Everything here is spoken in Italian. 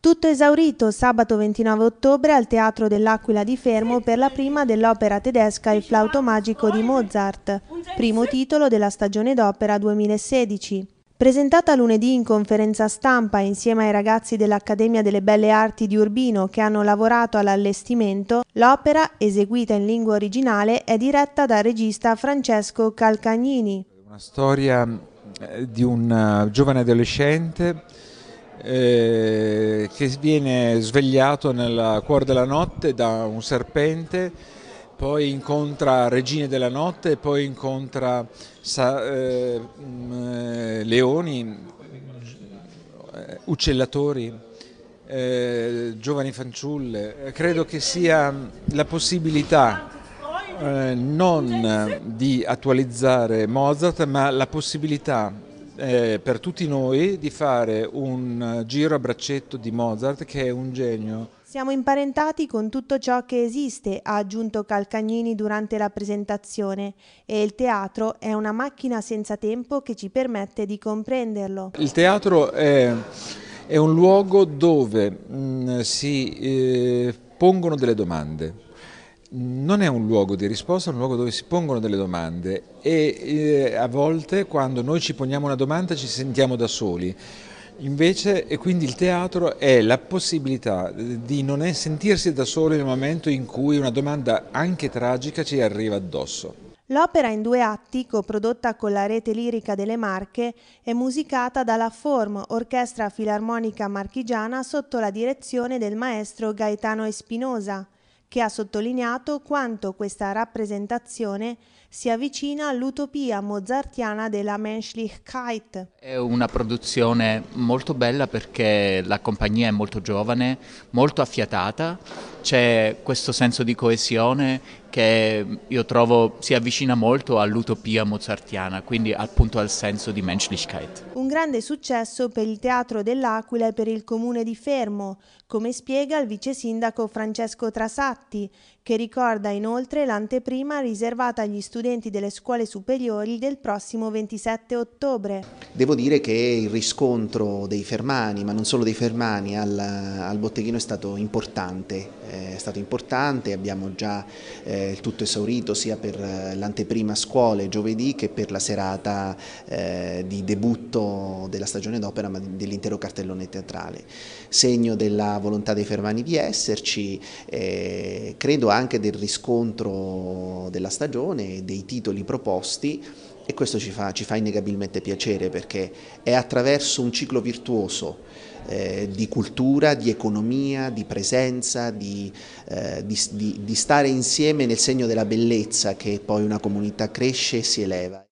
Tutto esaurito sabato 29 ottobre al Teatro dell'Aquila di Fermo per la prima dell'opera tedesca Il flauto magico di Mozart, primo titolo della stagione d'opera 2016. Presentata lunedì in conferenza stampa insieme ai ragazzi dell'Accademia delle Belle Arti di Urbino che hanno lavorato all'allestimento, l'opera, eseguita in lingua originale, è diretta dal regista Francesco Calcagnini. Una storia eh, di un eh, giovane adolescente eh che viene svegliato nel cuore della notte da un serpente, poi incontra regine della notte, poi incontra eh, leoni, eh, uccellatori. Eh, giovani fanciulle, credo che sia la possibilità eh, non di attualizzare Mozart, ma la possibilità eh, per tutti noi di fare un giro a braccetto di Mozart che è un genio. Siamo imparentati con tutto ciò che esiste, ha aggiunto Calcagnini durante la presentazione, e il teatro è una macchina senza tempo che ci permette di comprenderlo. Il teatro è, è un luogo dove mh, mm, si eh, pongono delle domande non è un luogo di risposta, è un luogo dove si pongono delle domande e eh, a volte quando noi ci poniamo una domanda ci sentiamo da soli. Invece, e quindi il teatro è la possibilità di non sentirsi da soli nel momento in cui una domanda anche tragica ci arriva addosso. L'opera in due atti, coprodotta con la rete lirica delle Marche, è musicata dalla Form, orchestra filarmonica marchigiana sotto la direzione del maestro Gaetano Espinosa che ha sottolineato quanto questa rappresentazione si avvicina all'utopia mozartiana della Menschlichkeit. È una produzione molto bella perché la compagnia è molto giovane, molto affiatata, c'è questo senso di coesione che io trovo si avvicina molto all'utopia mozartiana, quindi appunto al senso di Menschlichkeit. Un grande successo per il Teatro dell'Aquila e per il comune di Fermo, come spiega il vice sindaco Francesco Trasatti, che ricorda inoltre l'anteprima riservata agli studenti studenti delle scuole superiori del prossimo 27 ottobre. Devo dire che il riscontro dei fermani, ma non solo dei fermani, al, al botteghino è stato importante. Eh, è stato importante, abbiamo già eh, tutto esaurito sia per eh, l'anteprima scuole giovedì che per la serata eh, di debutto della stagione d'opera ma dell'intero cartellone teatrale. Segno della volontà dei fermani di esserci, eh, credo anche del riscontro della stagione dei titoli proposti e questo ci fa, ci fa innegabilmente piacere perché è attraverso un ciclo virtuoso eh, di cultura, di economia, di presenza, di, eh, di, di, di stare insieme nel segno della bellezza che poi una comunità cresce e si eleva.